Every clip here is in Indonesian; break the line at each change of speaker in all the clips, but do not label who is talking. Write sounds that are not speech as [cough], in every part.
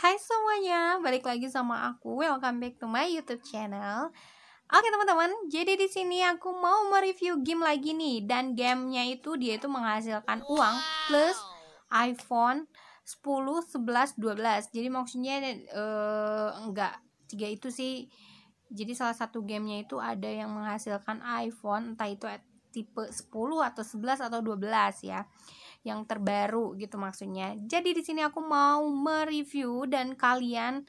Hai semuanya, balik lagi sama aku. Welcome back to my YouTube channel. Oke teman-teman, jadi di sini aku mau mereview game lagi nih dan gamenya itu dia itu menghasilkan uang plus iPhone 10, 11, 12. Jadi maksudnya eh enggak tiga itu sih. Jadi salah satu gamenya itu ada yang menghasilkan iPhone entah itu tipe 10 atau 11 atau 12 ya yang terbaru gitu maksudnya. Jadi di sini aku mau mereview dan kalian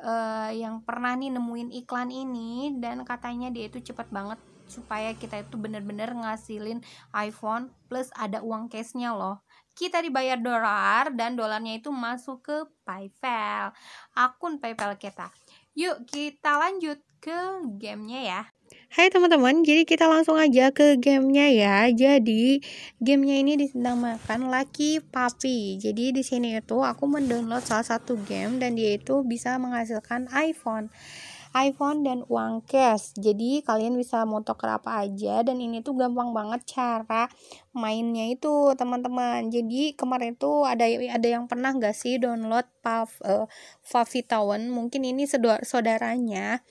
uh, yang pernah nih nemuin iklan ini dan katanya dia itu cepet banget supaya kita itu bener-bener ngasilin iPhone plus ada uang cashnya loh kita dibayar dolar dan dolarnya itu masuk ke PayPal akun PayPal kita yuk kita lanjut ke gamenya ya Hai teman-teman, jadi kita langsung aja ke gamenya ya. Jadi gamenya ini dinamakan Lucky Puppy. Jadi di sini itu aku mendownload salah satu game dan dia itu bisa menghasilkan iPhone iPhone dan uang cash. Jadi kalian bisa motoker apa aja dan ini tuh gampang banget cara mainnya itu teman-teman. Jadi kemarin tuh ada ada yang pernah gak sih download Puff uh, eh, Favitown? Mungkin ini saudaranya.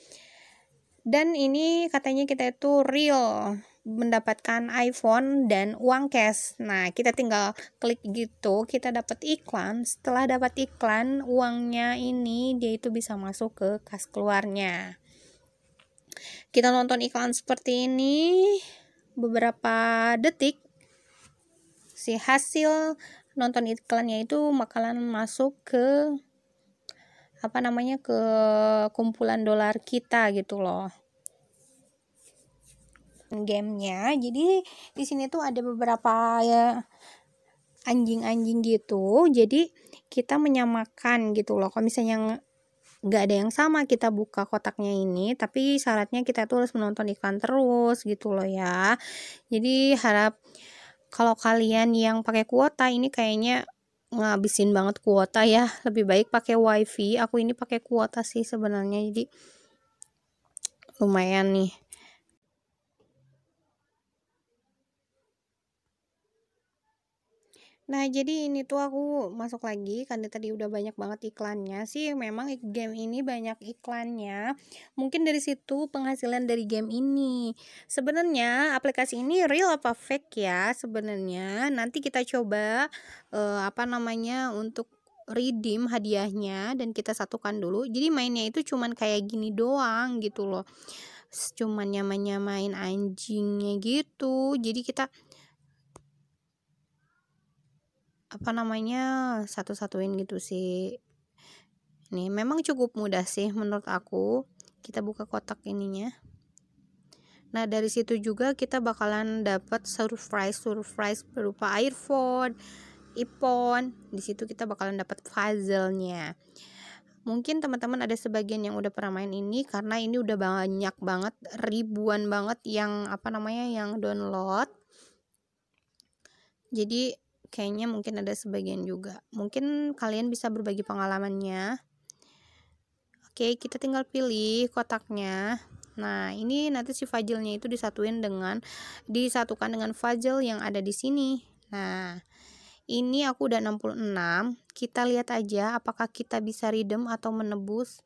Dan ini katanya kita itu real mendapatkan iPhone dan uang cash. Nah, kita tinggal klik gitu, kita dapat iklan. Setelah dapat iklan, uangnya ini dia itu bisa masuk ke kas keluarnya. Kita nonton iklan seperti ini beberapa detik. Si hasil nonton iklannya itu makanan masuk ke apa namanya ke kumpulan dolar kita gitu loh gamenya jadi di sini tuh ada beberapa ya anjing-anjing gitu jadi kita menyamakan gitu loh kalau misalnya nggak ada yang sama kita buka kotaknya ini tapi syaratnya kita tuh harus menonton iklan terus gitu loh ya jadi harap kalau kalian yang pakai kuota ini kayaknya ngabisin banget kuota ya lebih baik pakai wifi aku ini pakai kuota sih sebenarnya jadi lumayan nih Nah, jadi ini tuh aku masuk lagi karena tadi udah banyak banget iklannya sih. Memang game ini banyak iklannya. Mungkin dari situ penghasilan dari game ini. Sebenarnya aplikasi ini real apa fake ya sebenarnya. Nanti kita coba uh, apa namanya untuk redeem hadiahnya dan kita satukan dulu. Jadi mainnya itu cuman kayak gini doang gitu loh. Cuman nyaman-nyamain anjingnya gitu. Jadi kita apa namanya satu-satuin gitu sih nih memang cukup mudah sih menurut aku kita buka kotak ininya nah dari situ juga kita bakalan dapat surprise surprise berupa iPhone ipon di situ kita bakalan dapat puzzle-nya mungkin teman-teman ada sebagian yang udah pernah main ini karena ini udah banyak banget ribuan banget yang apa namanya yang download jadi kayaknya mungkin ada sebagian juga. Mungkin kalian bisa berbagi pengalamannya. Oke, kita tinggal pilih kotaknya. Nah, ini nanti si fajilnya itu disatuin dengan disatukan dengan fajil yang ada di sini. Nah, ini aku udah 66. Kita lihat aja apakah kita bisa redeem atau menebus.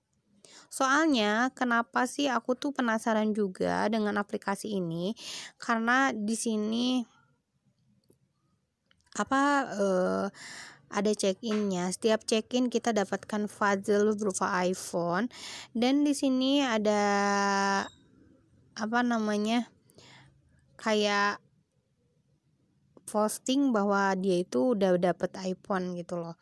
Soalnya kenapa sih aku tuh penasaran juga dengan aplikasi ini? Karena di sini apa uh, ada check-innya. Setiap check-in kita dapatkan fazel berupa iPhone dan di sini ada apa namanya? kayak posting bahwa dia itu udah dapet iPhone gitu loh.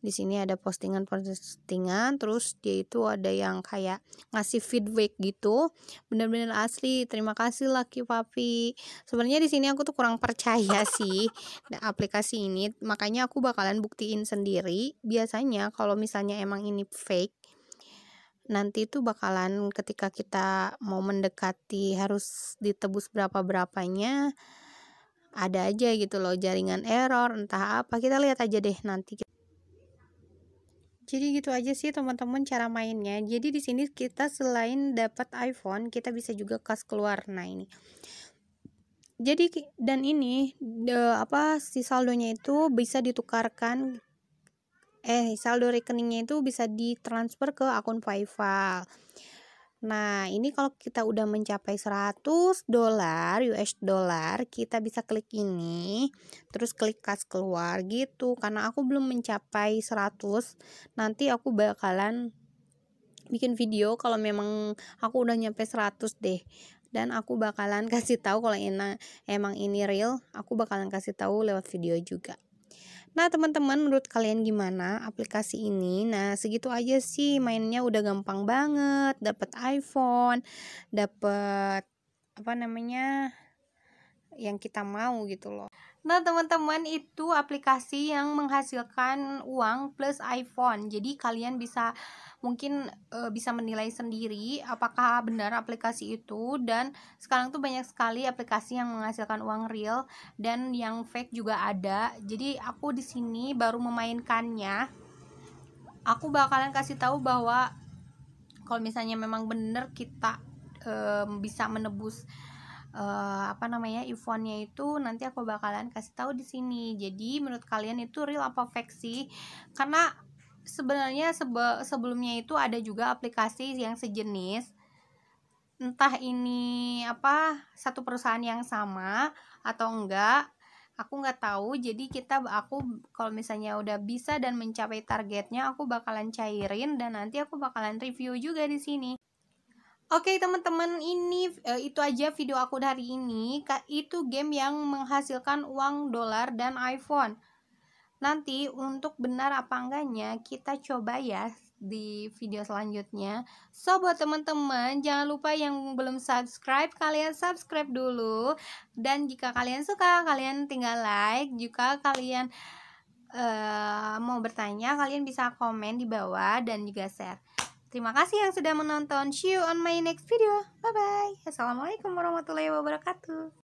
Di sini ada postingan-postingan, terus dia itu ada yang kayak ngasih feedback gitu. Bener-bener asli, terima kasih Lucky Papi. Sebenarnya di sini aku tuh kurang percaya sih [laughs] aplikasi ini, makanya aku bakalan buktiin sendiri. Biasanya kalau misalnya emang ini fake, nanti itu bakalan ketika kita mau mendekati harus ditebus berapa-berapanya ada aja gitu loh jaringan error entah apa kita lihat aja deh nanti jadi gitu aja sih teman-teman cara mainnya. Jadi di sini kita selain dapat iPhone, kita bisa juga kas keluar. Nah, ini. Jadi dan ini de apa si saldonya itu bisa ditukarkan eh saldo rekeningnya itu bisa ditransfer ke akun PayPal. Nah, ini kalau kita udah mencapai 100 dolar US dollar, kita bisa klik ini, terus klik kas keluar gitu. Karena aku belum mencapai 100, nanti aku bakalan bikin video kalau memang aku udah nyampe 100 deh. Dan aku bakalan [laughs] kasih tahu kalau enak emang ini real, aku bakalan kasih tahu lewat video juga. Nah, teman-teman, menurut kalian gimana aplikasi ini? Nah, segitu aja sih mainnya udah gampang banget, dapat iPhone, dapat apa namanya? yang kita mau gitu loh. Nah teman-teman itu aplikasi yang menghasilkan uang plus iPhone. Jadi kalian bisa mungkin e, bisa menilai sendiri apakah benar aplikasi itu dan sekarang tuh banyak sekali aplikasi yang menghasilkan uang real dan yang fake juga ada. Jadi aku di sini baru memainkannya. Aku bakalan kasih tahu bahwa kalau misalnya memang benar kita e, bisa menebus uh, apa namanya iPhone-nya itu nanti aku bakalan kasih tahu di sini. Jadi menurut kalian itu real apa fake sih? Karena sebenarnya sebe sebelumnya itu ada juga aplikasi yang sejenis entah ini apa satu perusahaan yang sama atau enggak aku nggak tahu jadi kita aku kalau misalnya udah bisa dan mencapai targetnya aku bakalan cairin dan nanti aku bakalan review juga di sini Oke okay, teman-teman ini uh, itu aja video aku hari ini itu game yang menghasilkan uang dolar dan iPhone nanti untuk benar apa enggaknya kita coba ya di video selanjutnya so buat teman-teman jangan lupa yang belum subscribe kalian subscribe dulu dan jika kalian suka kalian tinggal like jika kalian uh, mau bertanya kalian bisa komen di bawah dan juga share Terima kasih yang sudah menonton. See you on my next video. Bye-bye. Assalamualaikum warahmatullahi wabarakatuh.